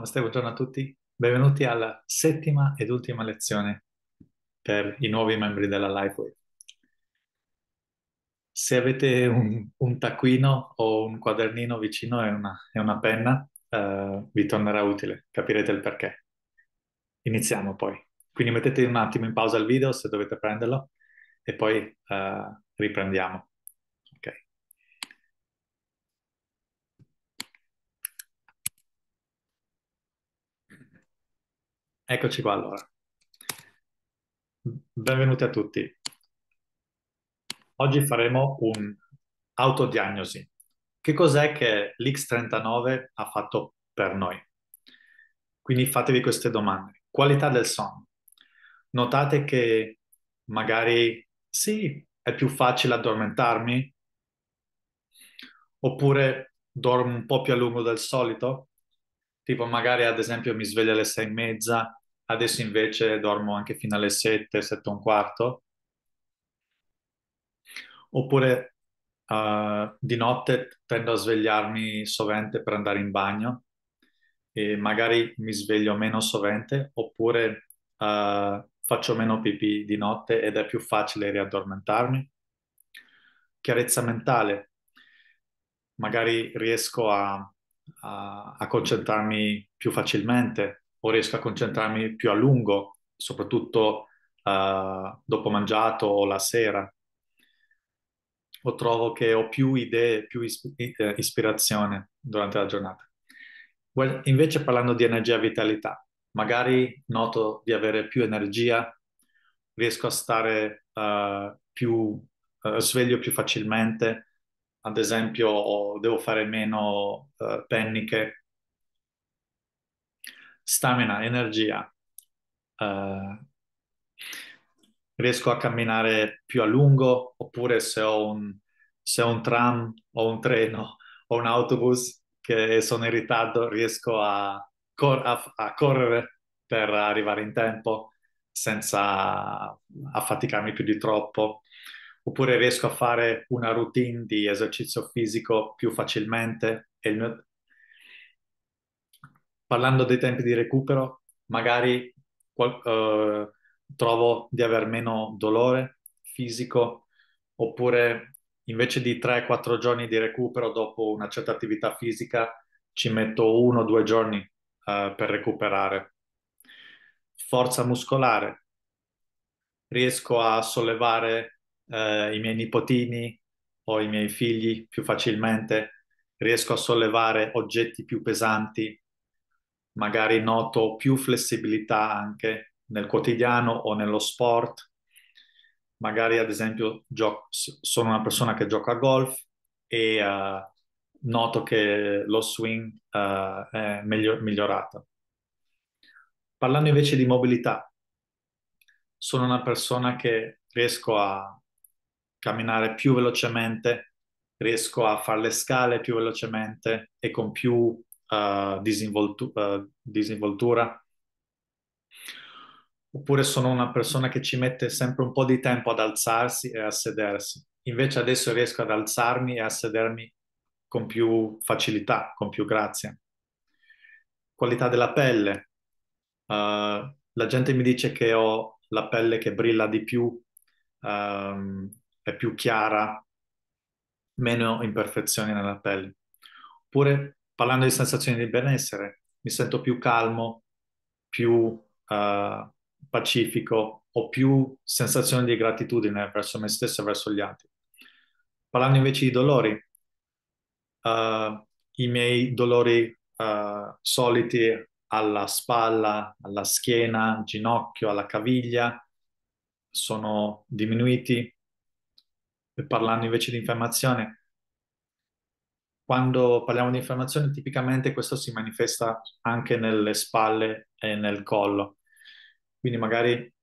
Namaste, buongiorno a tutti. Benvenuti alla settima ed ultima lezione per i nuovi membri della LiveWave. Se avete un, un, taccuino o un quadernino vicino e una, e una penna, eh, vi tornerà utile, capirete il perché. Iniziamo poi. Quindi mettete un attimo in pausa il video se dovete prenderlo e poi eh, riprendiamo. Eccoci qua allora. Benvenuti a tutti. Oggi faremo un'autodiagnosi. Che cos'è che l'X39 ha fatto per noi? Quindi fatevi queste domande. Qualità del sonno. Notate che magari sì, è più facile addormentarmi? Oppure dormo un po' più a lungo del solito? Tipo magari ad esempio mi sveglio alle sei e mezza Adesso invece dormo anche fino alle 7, 7 e un quarto. Oppure uh, di notte tendo a svegliarmi sovente per andare in bagno e magari mi sveglio meno sovente oppure uh, faccio meno pipì di notte ed è più facile riaddormentarmi. Chiarezza mentale. Magari riesco a, a, a concentrarmi più facilmente o riesco a concentrarmi più a lungo, soprattutto uh, dopo mangiato o la sera. O trovo che ho più idee, più isp- eh, ispirazione durante la giornata. Well, invece parlando di energia e vitalità, magari noto di avere più energia, riesco a stare uh, più uh, sveglio più facilmente, ad esempio devo fare meno uh, penniche stamina, energia, eh, riesco a camminare più a lungo oppure se ho un, se ho un tram o un treno o un autobus che sono in ritardo riesco a, cor- a, a correre per arrivare in tempo senza affaticarmi più di troppo oppure riesco a fare una routine di esercizio fisico più facilmente e il mio, parlando dei tempi di recupero, magari eh, trovo di aver meno dolore fisico oppure invece di 3-4 giorni di recupero dopo una certa attività fisica ci metto uno o due giorni eh, per recuperare. Forza muscolare. Riesco a sollevare eh, i miei nipotini o i miei figli più facilmente, riesco a sollevare oggetti più pesanti magari noto più flessibilità anche nel quotidiano o nello sport. Magari ad esempio gioco, sono una persona che gioca a golf e uh, noto che lo swing uh, è meglio- migliorato. Parlando invece di mobilità, sono una persona che riesco a camminare più velocemente, riesco a fare le scale più velocemente e con più uh, disinvoltu- uh, disinvoltura, oppure sono una persona che ci mette sempre un po' di tempo ad alzarsi e a sedersi. Invece adesso riesco ad alzarmi e a sedermi con più facilità, con più grazia. Qualità della pelle. Uh, la gente mi dice che ho la pelle che brilla di più, um, è più chiara, meno imperfezioni nella pelle. Oppure parlando di sensazioni di benessere, mi sento più calmo, più uh, pacifico, ho più sensazioni di gratitudine verso me stesso e verso gli altri. Parlando invece di dolori, uh, i miei dolori uh, soliti alla spalla, alla schiena, al ginocchio, alla caviglia sono diminuiti. E parlando invece di infiammazione, quando parliamo di infiammazione, tipicamente questo si manifesta anche nelle spalle e nel collo. Quindi magari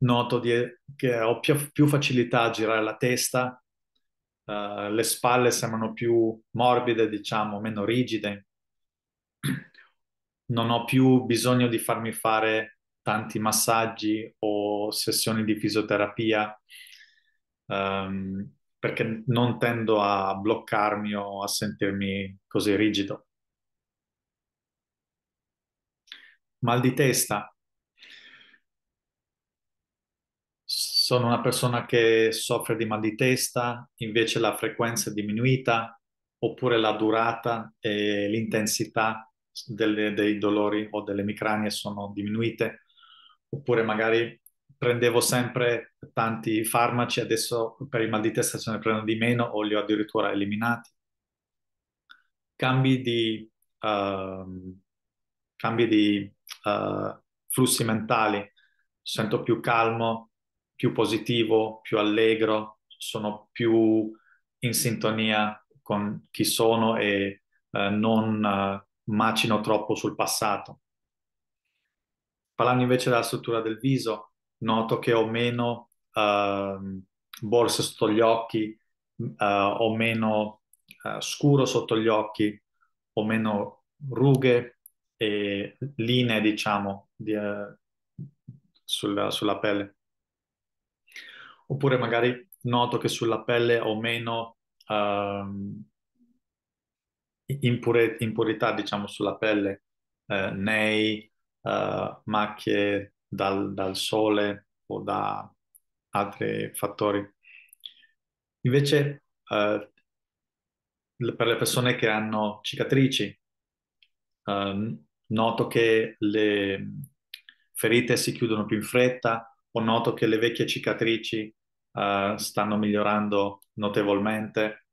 noto di, che ho più, più, facilità a girare la testa, uh, le spalle sembrano più morbide, diciamo, meno rigide. Non ho più bisogno di farmi fare tanti massaggi o sessioni di fisioterapia. Um, perché non tendo a bloccarmi o a sentirmi così rigido. Mal di testa. Sono una persona che soffre di mal di testa, invece la frequenza è diminuita, oppure la durata e l'intensità delle, dei dolori o delle emicranie sono diminuite, oppure magari prendevo sempre tanti farmaci, adesso per il mal di testa se ne prendo di meno o li ho addirittura eliminati. Cambi di, uh, cambi di uh, flussi mentali, sento più calmo, più positivo, più allegro, sono più in sintonia con chi sono e uh, non eh, macino troppo sul passato. Parlando invece della struttura del viso, noto che ho meno uh, borse sotto gli occhi, uh, ho meno uh, scuro sotto gli occhi, ho meno rughe e linee, diciamo, di, eh, sulla, sulla pelle. Oppure magari noto che sulla pelle ho meno uh, impure, impurità, diciamo, sulla pelle, uh, nei uh, macchie dal, dal sole o da altri fattori. Invece eh, per le persone che hanno cicatrici, eh, noto che le ferite si chiudono più in fretta o noto che le vecchie cicatrici eh, stanno migliorando notevolmente,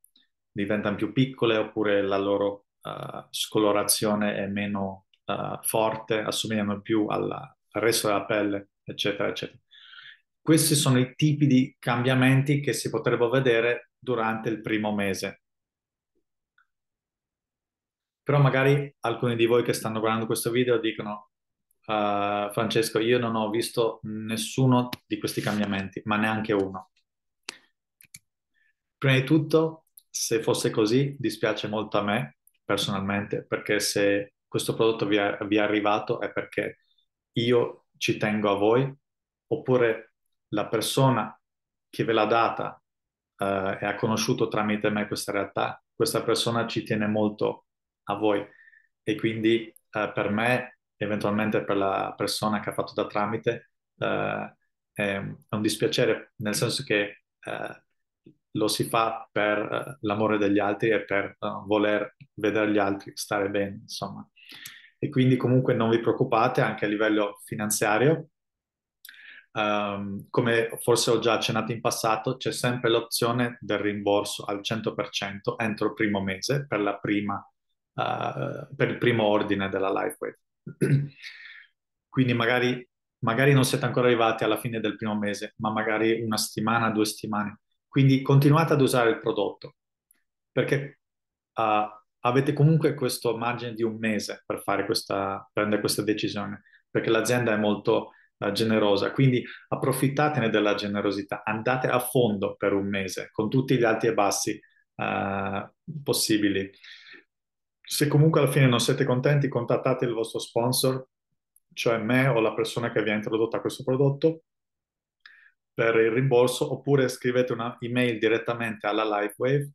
diventano più piccole oppure la loro eh, scolorazione è meno eh, forte, assomigliano più alla, al resto della pelle, eccetera, eccetera. Questi sono i tipi di cambiamenti che si potrebbero vedere durante il primo mese. Però magari alcuni di voi che stanno guardando questo video dicono Uh, Francesco, io non ho visto nessuno di questi cambiamenti, ma neanche uno. Prima di tutto, se fosse così, dispiace molto a me personalmente, perché se questo prodotto vi è, vi è arrivato è perché io ci tengo a voi, oppure la persona che ve l'ha data eh, e ha conosciuto tramite me questa realtà, questa persona ci tiene molto a voi e quindi eh, per me, eventualmente per la persona che ha fatto da tramite, eh, è, un dispiacere, nel senso che eh, lo si fa per eh, l'amore degli altri e per eh, voler vedere gli altri stare bene, insomma e quindi comunque non vi preoccupate anche a livello finanziario. Um, come forse ho già accennato in passato, c'è sempre l'opzione del rimborso al 100% entro il primo mese per, prima, uh, per il primo ordine della LifeWave. Quindi magari, magari non siete ancora arrivati alla fine del primo mese, ma magari una settimana, due settimane. Quindi continuate ad usare il prodotto perché uh, avete comunque questo margine di un mese per fare questa, prendere questa decisione, perché l'azienda è molto uh, generosa, quindi approfittatene della generosità, andate a fondo per un mese con tutti gli alti e bassi uh, possibili. Se comunque alla fine non siete contenti, contattate il vostro sponsor, cioè me o la persona che vi ha introdotto a questo prodotto per il rimborso, oppure scrivete una email direttamente alla Lifewave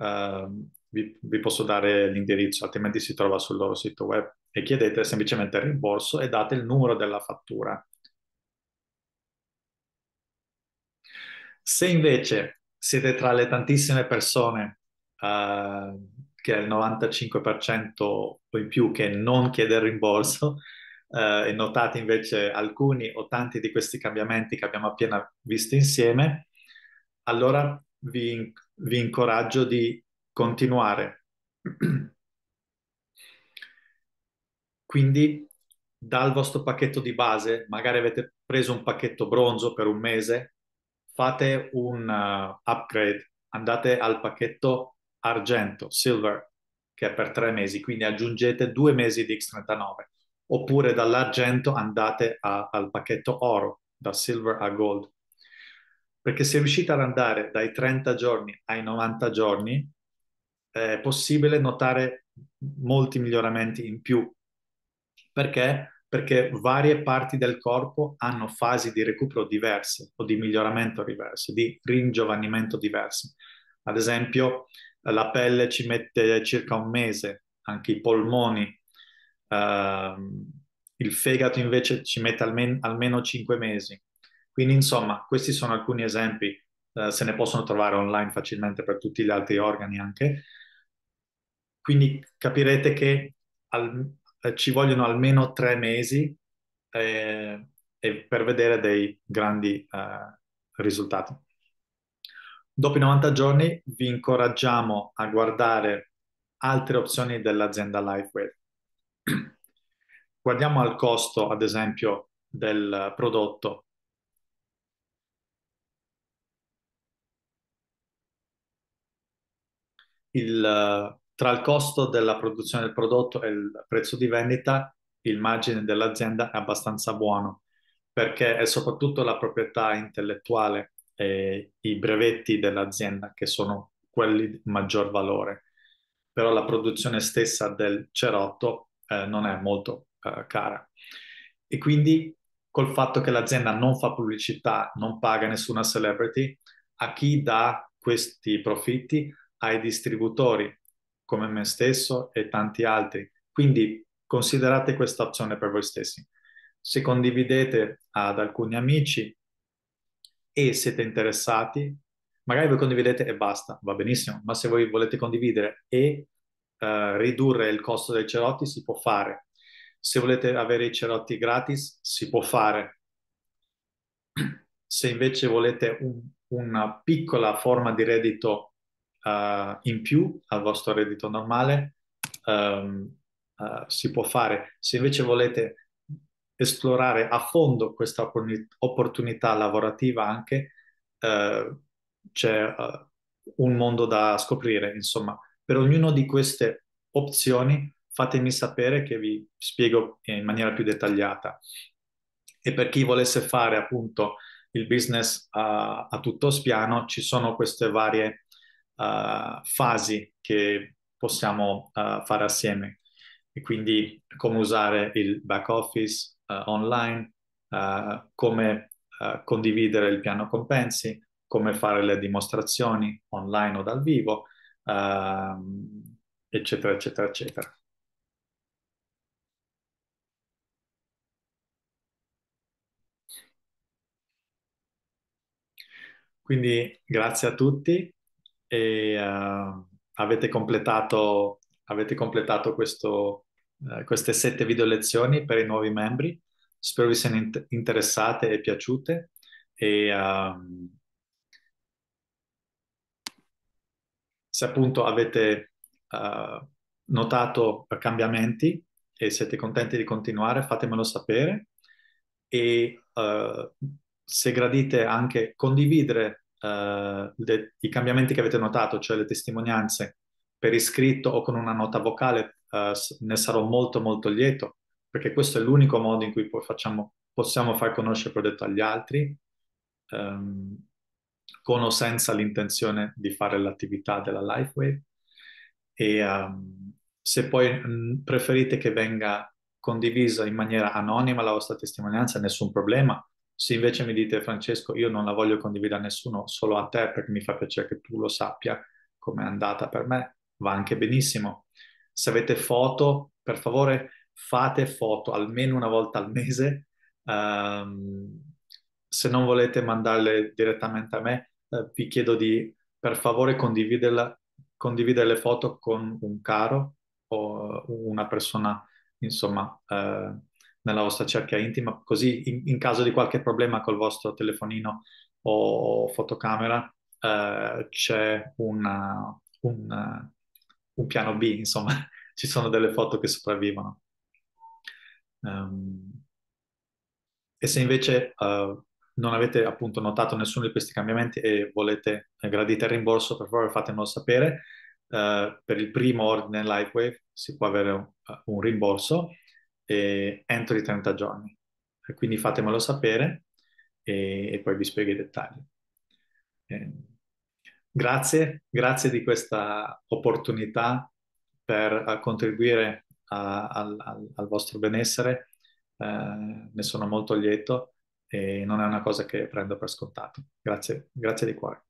Uh, vi, vi posso dare l'indirizzo, altrimenti si trova sul loro sito web, e chiedete semplicemente il rimborso e date il numero della fattura. Se invece siete tra le tantissime persone uh, che è il 95% o in più che non chiede il rimborso, eh, e notate invece alcuni o tanti di questi cambiamenti che abbiamo appena visto insieme, allora vi, vi incoraggio di continuare. Quindi dal vostro pacchetto di base, magari avete preso un pacchetto bronzo per un mese, fate un uh, upgrade, andate al pacchetto argento, silver, che è per tre mesi, quindi aggiungete due mesi di X39, oppure dall'argento andate a, al pacchetto oro, da silver a gold. Perché se riuscite ad andare dai 30 giorni ai 90 giorni, è possibile notare molti miglioramenti in più. Perché? Perché varie parti del corpo hanno fasi di recupero diverse o di miglioramento diverse, di ringiovanimento diverse. Ad esempio, la pelle ci mette circa un mese, anche i polmoni, ehm, il fegato invece ci mette almen- almeno cinque mesi. Quindi, insomma, questi sono alcuni esempi, eh, se ne possono trovare online facilmente per tutti gli altri organi anche, quindi capirete che al, eh, ci vogliono almeno tre mesi eh, per vedere dei grandi eh, risultati. Dopo i 90 giorni vi incoraggiamo a guardare altre opzioni dell'azienda LifeWave. Guardiamo al costo, ad esempio, del prodotto Il, tra il costo della produzione del prodotto e il prezzo di vendita, il margine dell'azienda è abbastanza buono perché è soprattutto la proprietà intellettuale e i brevetti dell'azienda che sono quelli di maggior valore. Però la produzione stessa del cerotto eh, non è molto eh, cara. E quindi col fatto che l'azienda non fa pubblicità, non paga nessuna celebrity, a chi dà questi profitti? Ai distributori, come me stesso e tanti altri. Quindi considerate questa opzione per voi stessi. Se condividete ad alcuni amici e siete interessati, magari voi condividete e basta, va benissimo, ma se voi volete condividere e uh, ridurre il costo dei cerotti, si può fare. Se volete avere i cerotti gratis, si può fare. Se invece volete un, una piccola forma di reddito uh, in più al vostro reddito normale um, uh, si può fare. Se invece volete esplorare a fondo questa opportunità lavorativa anche, uh, c'è un mondo da scoprire. Insomma, per ognuna di queste opzioni fatemi sapere che vi spiego in maniera più dettagliata. E per chi volesse fare appunto il business a, a tutto spiano, ci sono queste varie eh, fasi che possiamo uh, fare assieme e quindi come usare il back office eh, online, come condividere il piano compensi, come fare le dimostrazioni online o dal vivo, ehm, eccetera, eccetera, eccetera. Quindi grazie a tutti e uh, avete completato, avete completato questo, uh, queste sette video lezioni per i nuovi membri. Spero vi siano in- interessate e piaciute. E, uh, se appunto avete eh, notato cambiamenti e siete contenti di continuare, fatemelo sapere. E eh, se gradite anche condividere eh, le, i cambiamenti che avete notato, cioè le testimonianze per iscritto o con una nota vocale, eh, ne sarò molto molto lieto, perché questo è l'unico modo in cui facciamo, possiamo far conoscere il progetto agli altri, ehm, con o senza l'intenzione di fare l'attività della LifeWave. E um, se poi preferite che venga condivisa in maniera anonima la vostra testimonianza, nessun problema, se invece mi dite Francesco, io non la voglio condividere a nessuno, solo a te perché mi fa piacere che tu lo sappia come è andata per me, va anche benissimo. Se avete foto, per favore fate foto almeno una volta al mese. Um, se non volete mandarle direttamente a me, eh, vi chiedo di per favore condividere le foto con un caro o una persona, insomma, eh, nella vostra cerchia intima, così in, in caso di qualche problema col vostro telefonino o fotocamera eh, c'è una, un, un, piano B, insomma, ci sono delle foto che sopravvivono. Um, e se invece uh, non avete appunto notato nessuno di questi cambiamenti e volete eh, gradite il rimborso, per favore fatemelo sapere. Uh, per il primo ordine Lightwave si può avere un, eh, un rimborso entro i 30 giorni. Quindi fatemelo sapere e, e poi vi spiego i dettagli. Eh, grazie, grazie di questa opportunità per eh, contribuire a, al, al, al, vostro benessere. Eh, ne sono molto lieto e non è una cosa che prendo per scontato. Grazie, grazie di cuore.